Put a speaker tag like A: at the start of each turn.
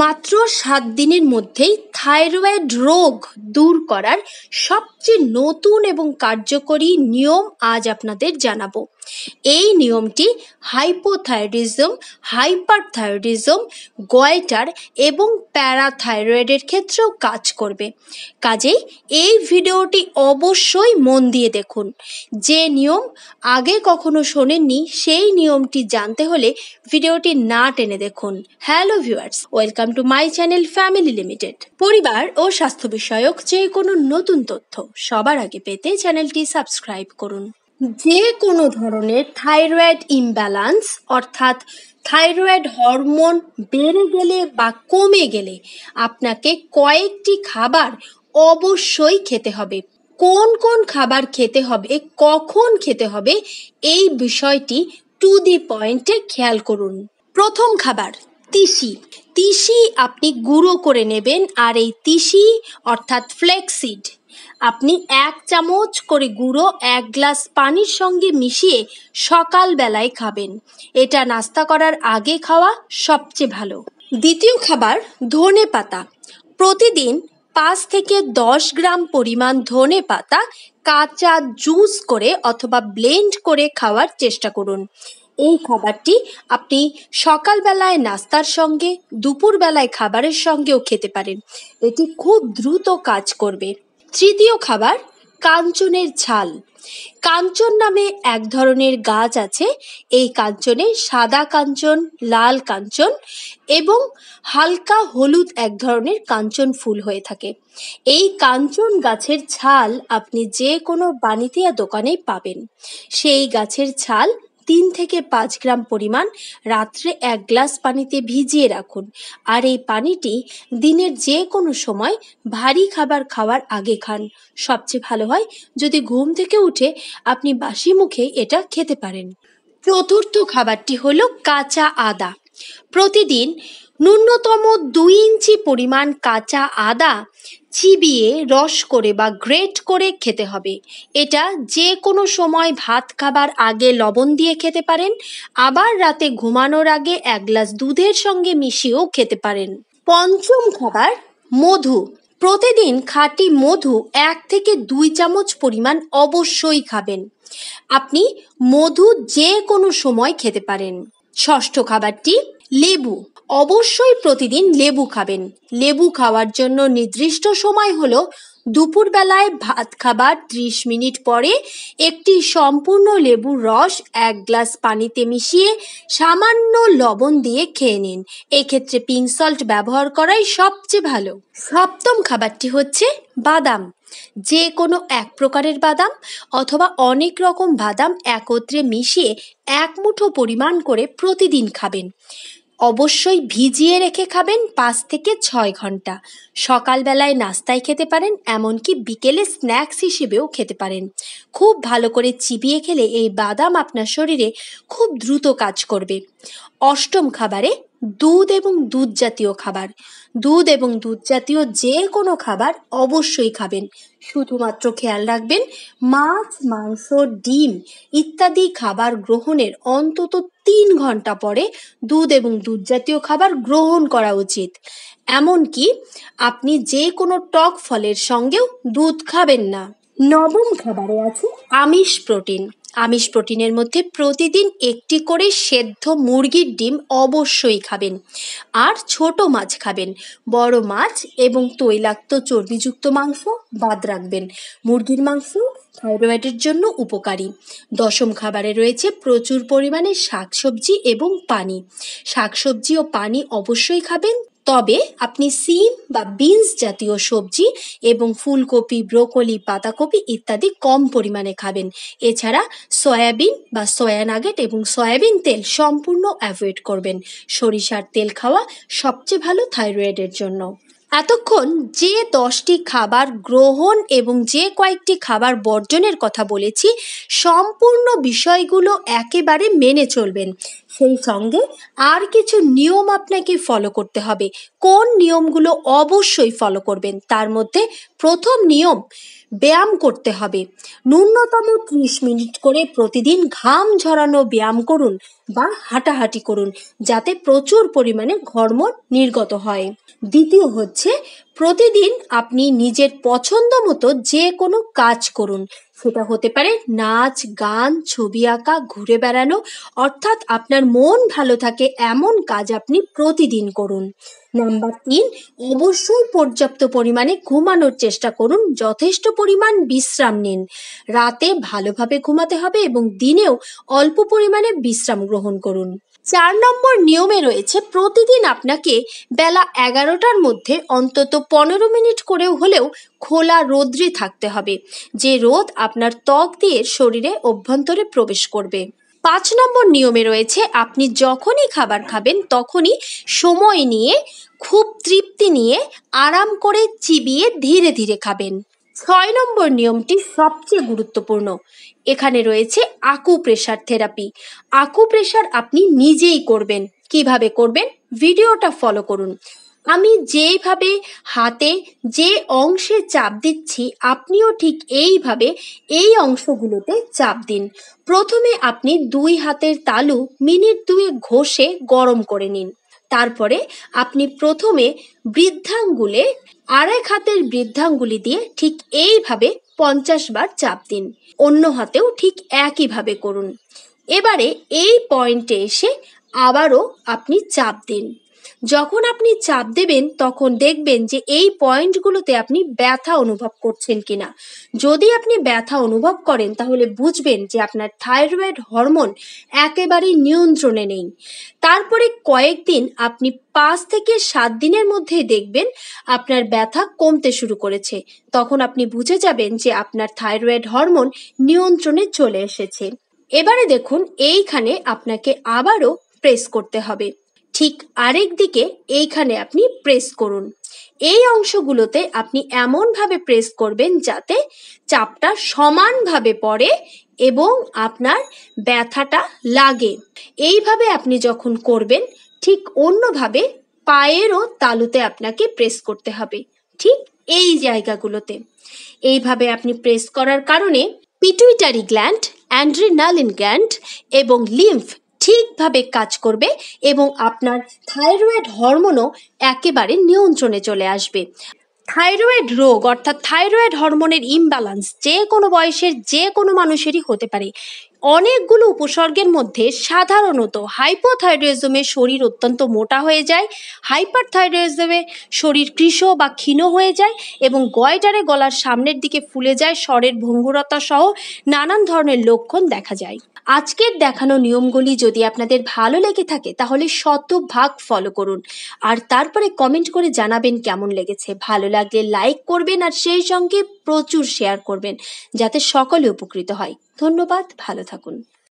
A: মাত্র সাত দিনের মধ্যেই থাইরয়েড রোগ দূর করার সবচেয়ে নতুন এবং কার্যকরী নিয়ম আজ আপনাদের জানাবো এই নিয়মটি হাইপোথাইরয়েডিজম হাইপারথাইরয়েডিজম গয়টার এবং প্যারাথাইরয়েডের ক্ষেত্রেও কাজ করবে কাজেই এই ভিডিওটি অবশ্যই মন দিয়ে দেখুন যে নিয়ম আগে কখনো শোনেননি সেই নিয়মটি জানতে হলে ভিডিওটি না টেনে দেখুন hello viewers welcome to my channel family limited পরিবার ও স্বাস্থ্য বিষয়ক যে কোনো নতুন তথ্য সবার আগে পেতে চ্যানেলটি সাবস্ক্রাইব করুন যে কোনো ধরনের থাইরয়েড ইমব্যালান্স অর্থাৎ থাইরয়েড হরমোন বেড়ে গেলে বা কমে গেলে আপনাকে কয়েকটি খাবার অবশ্যই খেতে হবে কোন কোন খাবার খেতে হবে কখন খেতে হবে এই বিষয়টি টু দি পয়েন্টে খেয়াল করুন প্রথম খাবার তিসি তিসি আপনি গুঁড়ো করে নেবেন আর এই তিসি অর্থাৎ ফ্লেক্সিড আপনি এক চামচ করে গুঁড়ো এক গ্লাস পানির সঙ্গে মিশিয়ে সকালবেলায় খাবেন এটা নাস্তা করার আগে খাওয়া সবচেয়ে ভালো দ্বিতীয় খাবার ধনে পাতা প্রতিদিন পাঁচ থেকে দশ গ্রাম পরিমাণ ধনে পাতা কাঁচা জুস করে অথবা ব্লেন্ড করে খাওয়ার চেষ্টা করুন এই খাবারটি আপনি সকালবেলায় নাস্তার সঙ্গে দুপুরবেলায় খাবারের সঙ্গেও খেতে পারেন এটি খুব দ্রুত কাজ করবে তৃতীয় খাবার কাঞ্চনের ছাল কাঞ্চন নামে এক ধরনের গাছ আছে এই কাঞ্চনে সাদা কাঞ্চন লাল কাঞ্চন এবং হালকা হলুদ এক ধরনের কাঞ্চন ফুল হয়ে থাকে এই কাঞ্চন গাছের ছাল আপনি যে কোনো বানিতিয়া দোকানে পাবেন সেই গাছের ছাল তিন থেকে পাঁচ গ্রাম পরিমাণ রাত্রে এক গ্লাস পানিতে ভিজিয়ে রাখুন আর এই পানিটি দিনের যে কোনো সময় ভারী খাবার খাওয়ার আগে খান সবচেয়ে ভালো হয় যদি ঘুম থেকে উঠে আপনি বাসি মুখে এটা খেতে পারেন চতুর্থ খাবারটি হলো কাঁচা আদা প্রতিদিন ন্যূনতম দুই ইঞ্চি পরিমাণ কাঁচা আদা চিবিয়ে রস করে বা গ্রেট করে খেতে হবে এটা যে কোনো সময় ভাত খাবার আগে লবণ দিয়ে খেতে পারেন আবার রাতে ঘুমানোর আগে এক গ্লাস দুধের সঙ্গে মিশিয়েও খেতে পারেন পঞ্চম খাবার মধু প্রতিদিন খাঁটি মধু এক থেকে দুই চামচ পরিমাণ অবশ্যই খাবেন আপনি মধু যে কোনো সময় খেতে পারেন ষষ্ঠ খাবারটি লেবু অবশ্যই প্রতিদিন লেবু খাবেন লেবু খাওয়ার জন্য নির্দিষ্ট সময় হলো দুপুরবেলায় ভাত খাবার ত্রিশ মিনিট পরে একটি সম্পূর্ণ লেবুর রস এক গ্লাস পানিতে মিশিয়ে সামান্য লবণ দিয়ে খেয়ে নিন এক্ষেত্রে পিঙ্ক সল্ট ব্যবহার করাই সবচেয়ে ভালো সপ্তম খাবারটি হচ্ছে বাদাম যে কোনো এক প্রকারের বাদাম অথবা অনেক রকম বাদাম একত্রে মিশিয়ে এক মুঠো পরিমাণ করে প্রতিদিন খাবেন অবশ্যই ভিজিয়ে রেখে খাবেন পাঁচ থেকে ছয় ঘন্টা সকালবেলায় নাস্তায় খেতে পারেন এমনকি বিকেলে স্ন্যাক্স হিসেবেও খেতে পারেন খুব ভালো করে চিবিয়ে খেলে এই বাদাম আপনার শরীরে খুব দ্রুত কাজ করবে অষ্টম খাবারে দুধ এবং দুধ জাতীয় খাবার দুধ এবং দুধ জাতীয় যে কোনো খাবার অবশ্যই খাবেন শুধুমাত্র খেয়াল রাখবেন মাছ মাংস ডিম ইত্যাদি খাবার গ্রহণের অন্তত তিন ঘন্টা পরে দুধ এবং দুধ জাতীয় খাবার গ্রহণ করা উচিত এমনকি আপনি যে কোনো টক ফলের সঙ্গেও দুধ খাবেন না নবম খাবারে আছে আমিষ প্রোটিন আমিষ প্রোটিনের মধ্যে প্রতিদিন একটি করে সেদ্ধ মুরগির ডিম অবশ্যই খাবেন আর ছোট মাছ খাবেন বড় মাছ এবং তৈলাক্ত চর্বিযুক্ত মাংস বাদ রাখবেন মুরগির মাংস থাইরয়েডের জন্য উপকারী দশম খাবারে রয়েছে প্রচুর পরিমাণে শাকসবজি এবং পানি শাকসবজি ও পানি অবশ্যই খাবেন তবে আপনি সিম বা বিনস জাতীয় সবজি এবং ফুলকপি ব্রোকলি পাতাকপি ইত্যাদি কম পরিমাণে খাবেন এছাড়া সয়াবিন বা সয়া নাগেট এবং সয়াবিন তেল সম্পূর্ণ অ্যাভয়েড করবেন সরিষার তেল খাওয়া সবচেয়ে ভালো থাইরয়েডের জন্য এতক্ষণ যে দশটি খাবার গ্রহণ এবং যে কয়েকটি খাবার বর্জনের কথা বলেছি সম্পূর্ণ বিষয়গুলো একেবারে মেনে চলবেন সেই সঙ্গে আর কিছু নিয়ম আপনাকে ফলো করতে হবে কোন নিয়মগুলো অবশ্যই ফলো করবেন তার মধ্যে প্রথম নিয়ম ব্যায়াম করতে হবে ন্যূনতম ত্রিশ মিনিট করে প্রতিদিন ঘাম ঝরানো ব্যায়াম করুন বা হাঁটাহাঁটি করুন যাতে প্রচুর পরিমাণে ঘর্ম নির্গত হয় দ্বিতীয় হচ্ছে প্রতিদিন আপনি নিজের পছন্দ মতো যে কোনো কাজ করুন সেটা হতে পারে নাচ গান ছবি আঁকা ঘুরে বেড়ানো অর্থাৎ আপনার মন ভালো থাকে এমন কাজ আপনি প্রতিদিন করুন নাম্বার তিন অবশ্যই পর্যাপ্ত পরিমাণে ঘুমানোর চেষ্টা করুন যথেষ্ট পরিমাণ বিশ্রাম নিন রাতে ভালোভাবে ঘুমাতে হবে এবং দিনেও অল্প পরিমাণে বিশ্রাম গ্রহণ গ্রহণ করুন চার নম্বর নিয়মে রয়েছে প্রতিদিন আপনাকে বেলা এগারোটার মধ্যে অন্তত পনেরো মিনিট করেও হলেও খোলা রোদ্রে থাকতে হবে যে রোদ আপনার ত্বক দিয়ে শরীরে অভ্যন্তরে প্রবেশ করবে পাঁচ নম্বর নিয়মে রয়েছে আপনি যখনই খাবার খাবেন তখনই সময় নিয়ে খুব তৃপ্তি নিয়ে আরাম করে চিবিয়ে ধীরে ধীরে খাবেন ছয় নম্বর নিয়মটি সবচেয়ে গুরুত্বপূর্ণ এখানে রয়েছে acupressure therapy acupressure আপনি নিজেই করবেন কিভাবে করবেন ভিডিওটা ফলো করুন আমি যেইভাবে হাতে যে অংশে চাপ দিচ্ছি আপনিও ঠিক এইভাবে এই অংশগুলোতে চাপ দিন প্রথমে আপনি দুই হাতের তালু মিনিট দুয়ে ঘষে গরম করে নিন তারপরে আপনি প্রথমে বৃদ্ধাঙ্গুলে আরেক হাতের বৃদ্ধাঙ্গুলি দিয়ে ঠিক এইভাবে পঞ্চাশ বার চাপ দিন অন্য হাতেও ঠিক একইভাবে করুন এবারে এই পয়েন্টে এসে আবারও আপনি চাপ দিন যখন আপনি চাপ দেবেন তখন দেখবেন যে এই পয়েন্টগুলোতে আপনি ব্যথা অনুভব করছেন কিনা যদি আপনি ব্যথা অনুভব করেন তাহলে বুঝবেন যে আপনার থাইরয়েড হরমোন একেবারে নিয়ন্ত্রণে নেই তারপরে কয়েকদিন আপনি পাঁচ থেকে সাত দিনের মধ্যে দেখবেন আপনার ব্যথা কমতে শুরু করেছে তখন আপনি বুঝে যাবেন যে আপনার থাইরয়েড হরমোন নিয়ন্ত্রণে চলে এসেছে এবারে দেখুন এইখানে আপনাকে আবারও প্রেস করতে হবে ঠিক আরেক দিকে এইখানে আপনি প্রেস করুন এই অংশগুলোতে আপনি এমনভাবে প্রেস করবেন যাতে চাপটা সমানভাবে পড়ে এবং আপনার ব্যথাটা লাগে এইভাবে আপনি যখন করবেন ঠিক অন্যভাবে পায়েরও তালুতে আপনাকে প্রেস করতে হবে ঠিক এই জায়গাগুলোতে এইভাবে আপনি প্রেস করার কারণে পিটুইটারি গ্ল্যান্ড অ্যান্ড্রিনালিন গ্ল্যান্ড এবং লিম্ফ ঠিকভাবে কাজ করবে এবং আপনার থাইরয়েড হরমোনও একেবারে নিয়ন্ত্রণে চলে আসবে থাইরয়েড রোগ অর্থাৎ থাইরয়েড হরমোনের ইমব্যালান্স যে কোনো বয়সের যে কোনো মানুষেরই হতে পারে অনেকগুলো উপসর্গের মধ্যে সাধারণত হাইপোথাইরয়েজমে শরীর অত্যন্ত মোটা হয়ে যায় হাইপার থাইরয়েজমে শরীর কৃষ বা ক্ষীণ হয়ে যায় এবং গয়টারে গলার সামনের দিকে ফুলে যায় স্বরের ভঙ্গুরতা সহ নানান ধরনের লক্ষণ দেখা যায় আজকের দেখানো নিয়মগুলি যদি আপনাদের ভালো লেগে থাকে তাহলে শতভাগ ফলো করুন আর তারপরে কমেন্ট করে জানাবেন কেমন লেগেছে ভালো লাগলে লাইক করবেন আর সেই সঙ্গে প্রচুর শেয়ার করবেন যাতে সকলে উপকৃত হয় ধন্যবাদ ভালো থাকুন